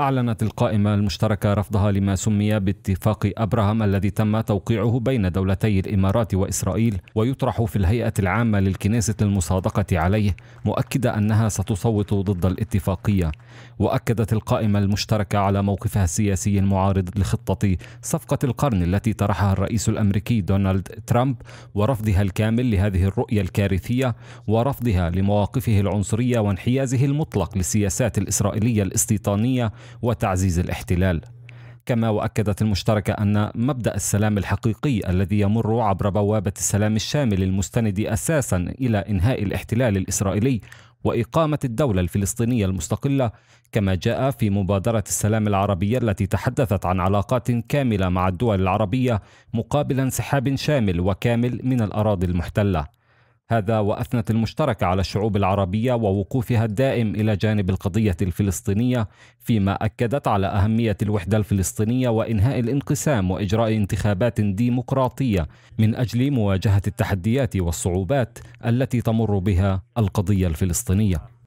أعلنت القائمة المشتركة رفضها لما سمي باتفاق أبراهام الذي تم توقيعه بين دولتي الإمارات وإسرائيل ويطرح في الهيئة العامة للكنيسة للمصادقة عليه مؤكدة أنها ستصوت ضد الاتفاقية وأكدت القائمة المشتركة على موقفها السياسي المعارض لخطة صفقة القرن التي طرحها الرئيس الأمريكي دونالد ترامب ورفضها الكامل لهذه الرؤية الكارثية ورفضها لمواقفه العنصرية وانحيازه المطلق للسياسات الإسرائيلية الاستيطانية وتعزيز الاحتلال كما واكدت المشتركه ان مبدا السلام الحقيقي الذي يمر عبر بوابه السلام الشامل المستند اساسا الى انهاء الاحتلال الاسرائيلي واقامه الدوله الفلسطينيه المستقله كما جاء في مبادره السلام العربيه التي تحدثت عن علاقات كامله مع الدول العربيه مقابل انسحاب شامل وكامل من الاراضي المحتله هذا واثنت المشترك على الشعوب العربيه ووقوفها الدائم الى جانب القضيه الفلسطينيه فيما اكدت على اهميه الوحده الفلسطينيه وانهاء الانقسام واجراء انتخابات ديمقراطيه من اجل مواجهه التحديات والصعوبات التي تمر بها القضيه الفلسطينيه